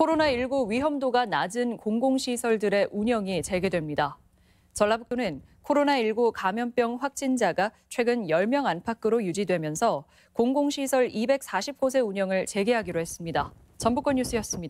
코로나19 위험도가 낮은 공공시설들의 운영이 재개됩니다. 전라북도는 코로나19 감염병 확진자가 최근 10명 안팎으로 유지되면서 공공시설 240곳의 운영을 재개하기로 했습니다. 전북권 뉴스였습니다.